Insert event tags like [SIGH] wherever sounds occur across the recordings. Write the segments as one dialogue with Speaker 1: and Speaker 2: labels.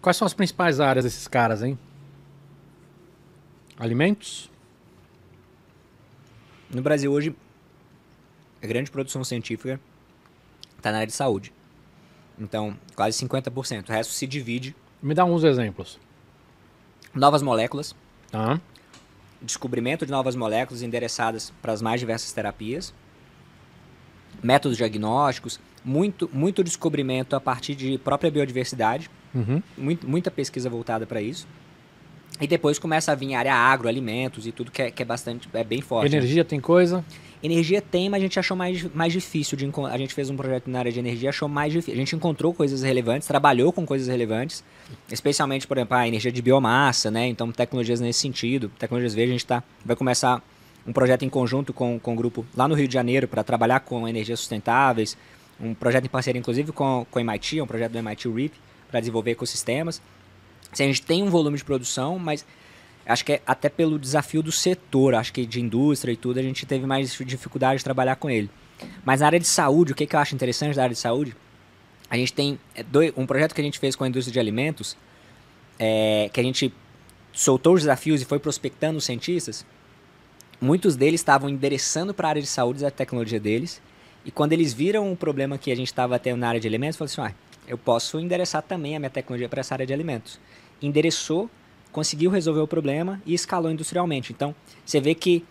Speaker 1: Quais são as principais áreas desses caras, hein? Alimentos?
Speaker 2: No Brasil hoje, a grande produção científica está na área de saúde. Então, quase 50%. O resto se divide. Me dá uns exemplos. Novas moléculas. Ah. Descobrimento de novas moléculas endereçadas para as mais diversas terapias. Métodos diagnósticos. Muito, muito descobrimento a partir de própria biodiversidade Uhum. Muito, muita pesquisa voltada para isso. E depois começa a vir área agro, alimentos e tudo que é, que é bastante, é bem forte. Né? Energia né? tem coisa? Energia tem, mas a gente achou mais, mais difícil de A gente fez um projeto na área de energia, achou mais difícil. A gente encontrou coisas relevantes, trabalhou com coisas relevantes, especialmente, por exemplo, a energia de biomassa, né? Então, tecnologias nesse sentido, tecnologias verdes, a gente tá, vai começar um projeto em conjunto com, com o grupo lá no Rio de Janeiro para trabalhar com energias sustentáveis, um projeto em parceria, inclusive, com, com o MIT, um projeto do MIT RIP para desenvolver ecossistemas. Se assim, a gente tem um volume de produção, mas acho que é até pelo desafio do setor, acho que de indústria e tudo, a gente teve mais dificuldade de trabalhar com ele. Mas na área de saúde, o que, que eu acho interessante da área de saúde? A gente tem é, um projeto que a gente fez com a indústria de alimentos, é, que a gente soltou os desafios e foi prospectando os cientistas. Muitos deles estavam endereçando para a área de saúde a tecnologia deles. E quando eles viram o problema que a gente estava tendo na área de alimentos, falaram assim: ah, eu posso endereçar também a minha tecnologia para essa área de alimentos. Endereçou, conseguiu resolver o problema e escalou industrialmente. Então, você vê que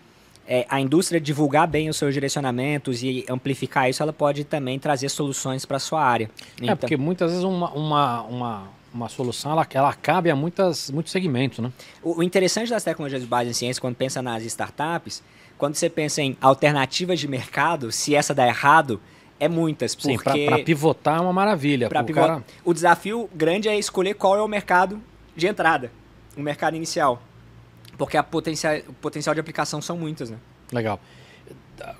Speaker 2: é, a indústria divulgar bem os seus direcionamentos e amplificar isso, ela pode também trazer soluções para a sua área. É, então porque
Speaker 1: muitas vezes uma, uma, uma, uma solução, ela, ela
Speaker 2: cabe a muitas, muitos segmentos, né? O, o interessante das tecnologias de base em ciência, quando pensa nas startups, quando você pensa em alternativas de mercado, se essa dá errado, é muitas, Sim, porque... para
Speaker 1: pivotar é uma maravilha. Pra pivot... cara...
Speaker 2: O desafio grande é escolher qual é o mercado de entrada, o mercado inicial. Porque a potencial o potencial de aplicação são muitas,
Speaker 1: né? Legal.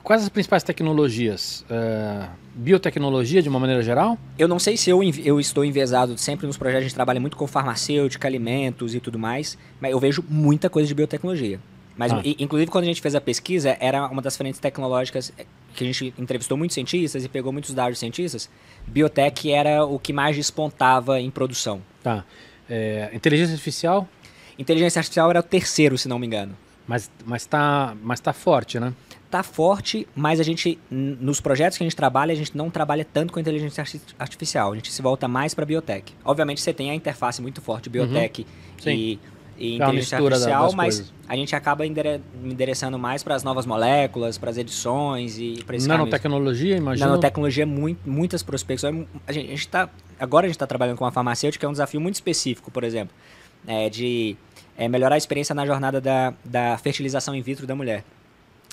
Speaker 1: Quais as principais tecnologias? Uh, biotecnologia, de uma maneira geral? Eu não sei se eu, eu estou enviesado sempre nos projetos, a gente trabalha muito com farmacêutica,
Speaker 2: alimentos e tudo mais, mas eu vejo muita coisa de biotecnologia. Mas, ah. inclusive, quando a gente fez a pesquisa, era uma das frentes tecnológicas que a gente entrevistou muitos cientistas e pegou muitos dados de cientistas. Biotech era o que mais despontava em produção. Tá. É, inteligência artificial? Inteligência artificial era o terceiro, se não me engano. Mas, mas, tá, mas tá forte, né? Tá forte, mas a gente, nos projetos que a gente trabalha, a gente não trabalha tanto com inteligência artificial. A gente se volta mais para biotech. Obviamente, você tem a interface muito forte biotech uhum. e. Sim e é inteligência artificial, mas coisas. a gente acaba endereçando mais para as novas moléculas, para as edições e para esse Nanotecnologia, imagina. Nanotecnologia, é muitas prospecções. É a gente, a gente tá, agora a gente está trabalhando com uma farmacêutica, é um desafio muito específico, por exemplo, é de é, melhorar a experiência na jornada da, da fertilização in vitro da mulher.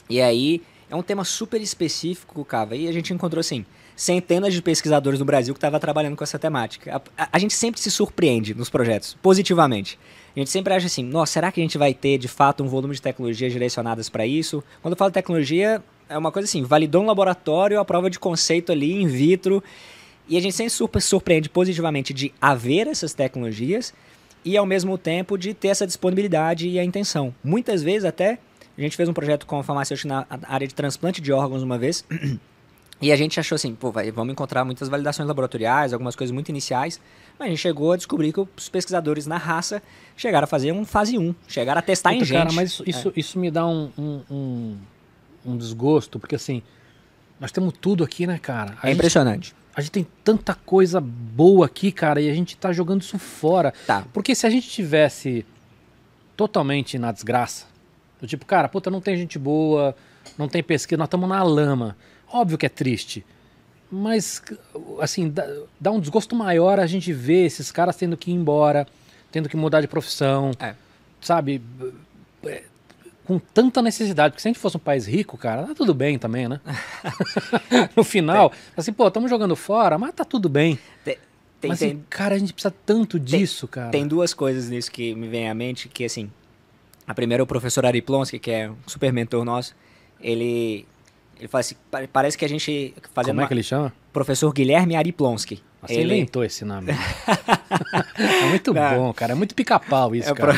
Speaker 2: E aí é um tema super específico, Cava, e a gente encontrou assim centenas de pesquisadores no Brasil que estavam trabalhando com essa temática. A, a, a, gente sempre se surpreende nos projetos, positivamente. A gente sempre acha assim, nossa, será que a gente vai ter de fato um volume de tecnologias direcionadas para isso? Quando eu falo tecnologia, é uma coisa assim, validou um laboratório, a prova de conceito ali, in vitro. E a gente sempre super, surpreende positivamente de haver essas tecnologias e ao mesmo tempo de ter essa disponibilidade e a intenção. Muitas vezes até a gente fez um projeto com a farmacêutica na área de transplante de órgãos uma vez. [CLEARS THROAT] E a gente achou assim, pô, vai, vamos encontrar muitas validações laboratoriais, algumas coisas muito iniciais, mas a gente chegou a descobrir que os pesquisadores na raça chegaram a fazer um fase 1, chegaram a testar Puta, em gente. Cara, mas isso, isso, é.
Speaker 1: isso me dá um, um, um, desgosto, porque assim, nós temos tudo aqui, né, cara? A é gente, impressionante. A gente tem tanta coisa boa aqui, cara, e a gente tá jogando isso fora. Tá. Porque se a gente tivesse totalmente na desgraça, do tipo, cara, puta, não tem gente boa, não tem pesquisa, nós estamos na lama. Óbvio que é triste. Mas, assim, dá, dá, um desgosto maior a gente ver esses caras tendo que ir embora, tendo que mudar de profissão. É. Sabe? É, com tanta necessidade. Porque se a gente fosse um país rico, cara, tá tudo bem também, né? [LAUGHS] no final, assim, pô, estamos jogando fora, mas tá tudo bem. Tem, tem mas, assim, tem, cara, a gente precisa tanto disso, cara. Tem duas
Speaker 2: coisas nisso que me vem à mente, que, assim, a primeira é o professor Ari Plonsky, que é um super mentor nosso. Ele, ele fala assim, parece que a gente... Fazendo Como é que ele chama? Professor Guilherme Ari Plonsky. Você ele... inventou esse nome. Né? [LAUGHS] é muito Não. bom, cara. É
Speaker 1: muito pica-pau isso, é cara.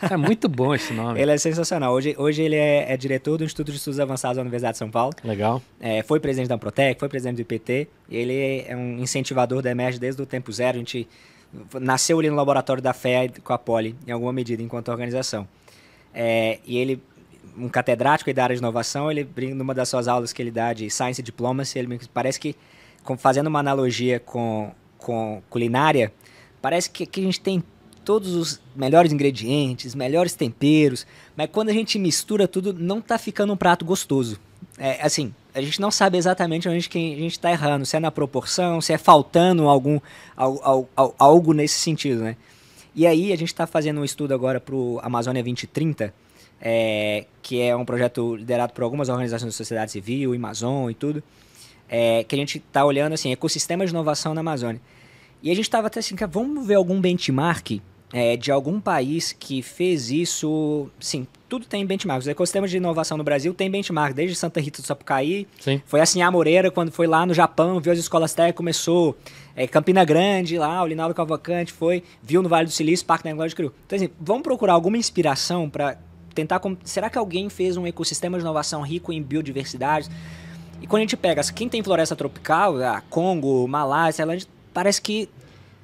Speaker 1: Pro... [LAUGHS] é muito bom esse nome. Ele
Speaker 2: é sensacional. Hoje, hoje ele é, é, diretor do Instituto de Estudos Avançados da Universidade de São Paulo. Legal. É, foi presidente da Protec, foi presidente do IPT. Ele é um incentivador da EMERGE desde o tempo zero. A gente nasceu ali no laboratório da FEA com a Poli, em alguma medida, enquanto organização. É, e ele, um catedrático da área de inovação, ele brinca numa das suas aulas que ele dá de Science Diplomacy, ele parece que, fazendo uma analogia com, com culinária, parece que aqui a gente tem todos os melhores ingredientes, melhores temperos, mas quando a gente mistura tudo, não tá ficando um prato gostoso. É, assim, a gente não sabe exatamente onde que a gente está errando, se é na proporção, se é faltando algum, algo, algo, algo nesse sentido, né? E aí a gente está fazendo um estudo agora para o Amazônia 2030, é, que é um projeto liderado por algumas organizações da sociedade civil, Amazon e tudo, é, que a gente está olhando assim, ecossistema de inovação na Amazônia. E a gente estava até assim, vamos ver algum benchmark é, de algum país que fez isso. Sim, tudo tem benchmarks. Os ecossistemas de inovação no Brasil tem benchmark, desde Santa Rita do Sapucaí. Sim. Foi assim a Moreira, quando foi lá no Japão, viu as escolas técnicas, começou. É, Campina Grande, lá, o Linaldo Cavalcante foi, viu no Vale do Silício, Parque Negócio criou. Então, assim, vamos procurar alguma inspiração para tentar. Será que alguém fez um ecossistema de inovação rico em biodiversidade? E quando a gente pega, assim, quem tem floresta tropical, a ah, Congo, Malásia, Tailândia, parece que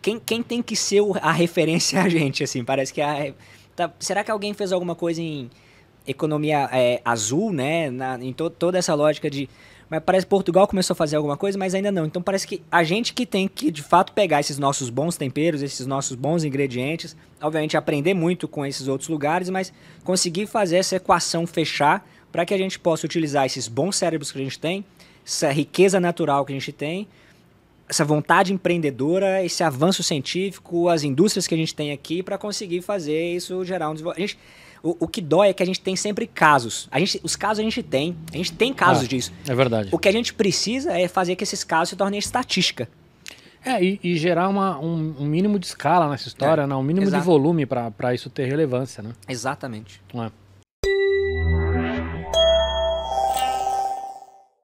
Speaker 2: quem, quem tem que ser a referência é a gente, assim? Parece que a. Tá, será que alguém fez alguma coisa em economia é, azul, né? Na, em to, toda essa lógica de. Mas parece que Portugal começou a fazer alguma coisa, mas ainda não. Então parece que a gente que tem que, de fato, pegar esses nossos bons temperos, esses nossos bons ingredientes, obviamente aprender muito com esses outros lugares, mas conseguir fazer essa equação fechar para que a gente possa utilizar esses bons cérebros que a gente tem, essa riqueza natural que a gente tem, essa vontade empreendedora, esse avanço científico, as indústrias que a gente tem aqui para conseguir fazer isso gerar um desenvolvimento. O, o, que dói é que a gente tem sempre casos. A gente, os casos a gente tem. A gente tem casos ah,
Speaker 1: disso. É verdade.
Speaker 2: O que a gente precisa é fazer que esses casos se tornem estatística.
Speaker 1: É, e, e gerar uma, um, um, mínimo de escala nessa história, é, né? um mínimo exato. de volume para isso ter relevância. Né? Exatamente. É.